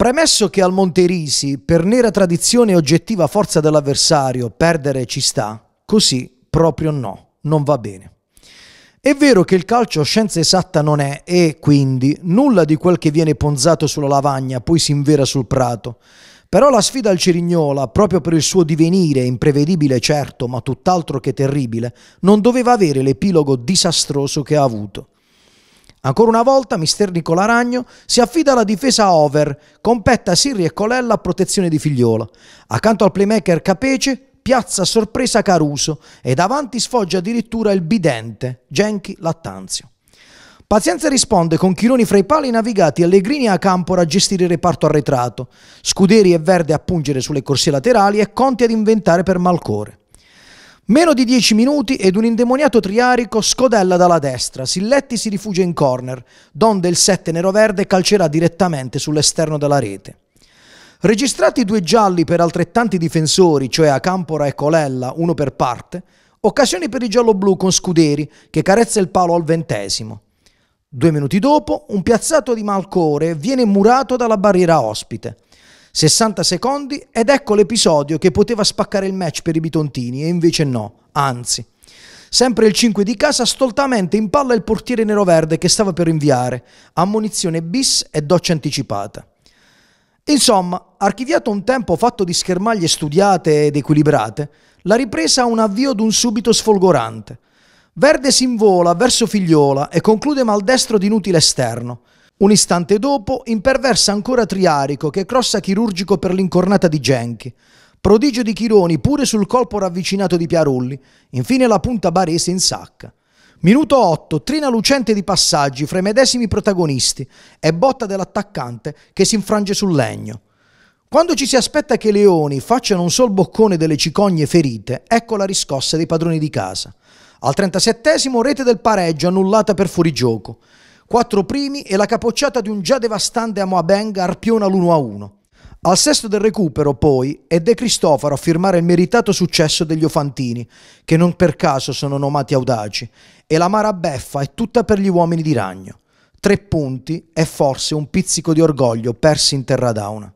Premesso che al Monterisi, per nera tradizione e oggettiva forza dell'avversario, perdere ci sta, così proprio no, non va bene. È vero che il calcio scienza esatta non è e quindi nulla di quel che viene ponzato sulla lavagna poi si invera sul prato. Però la sfida al Cirignola, proprio per il suo divenire imprevedibile certo, ma tutt'altro che terribile, non doveva avere l'epilogo disastroso che ha avuto. Ancora una volta mister Nicola Ragno si affida alla difesa over, competta Sirri e Colella a protezione di Figliola. Accanto al playmaker Capece piazza a sorpresa Caruso e davanti sfoggia addirittura il bidente Genchi Lattanzio. Pazienza risponde con Chironi fra i pali navigati e Allegrini a Campora a gestire il reparto arretrato, Scuderi e Verde a pungere sulle corsie laterali e Conti ad inventare per Malcore. Meno di 10 minuti ed un indemoniato triarico scodella dalla destra. Silletti si rifugia in corner, donde il 7 nero-verde calcerà direttamente sull'esterno della rete. Registrati due gialli per altrettanti difensori, cioè Acampora e Colella, uno per parte, occasioni per i giallo-blu con Scuderi, che carezza il palo al ventesimo. Due minuti dopo, un piazzato di Malcore viene murato dalla barriera ospite. 60 secondi ed ecco l'episodio che poteva spaccare il match per i bitontini e invece no, anzi. Sempre il 5 di casa stoltamente impalla il portiere nero-verde che stava per inviare, ammonizione bis e doccia anticipata. Insomma, archiviato un tempo fatto di schermaglie studiate ed equilibrate, la ripresa ha un avvio d'un subito sfolgorante. Verde si invola verso Figliola e conclude maldestro di inutile esterno. Un istante dopo imperversa ancora Triarico che crossa chirurgico per l'incornata di Genchi. Prodigio di Chironi pure sul colpo ravvicinato di Piarulli. Infine la punta barese in sacca. Minuto 8, trina lucente di passaggi fra i medesimi protagonisti e botta dell'attaccante che si infrange sul legno. Quando ci si aspetta che i leoni facciano un sol boccone delle cicogne ferite, ecco la riscossa dei padroni di casa. Al 37 rete del pareggio annullata per fuorigioco quattro primi e la capocciata di un già devastante Amoabeng arpiona l'1 1. Al sesto del recupero, poi, è De Cristofaro a firmare il meritato successo degli Ofantini, che non per caso sono nomati audaci, e la Mara Beffa è tutta per gli uomini di ragno. Tre punti e forse un pizzico di orgoglio persi in terra dauna.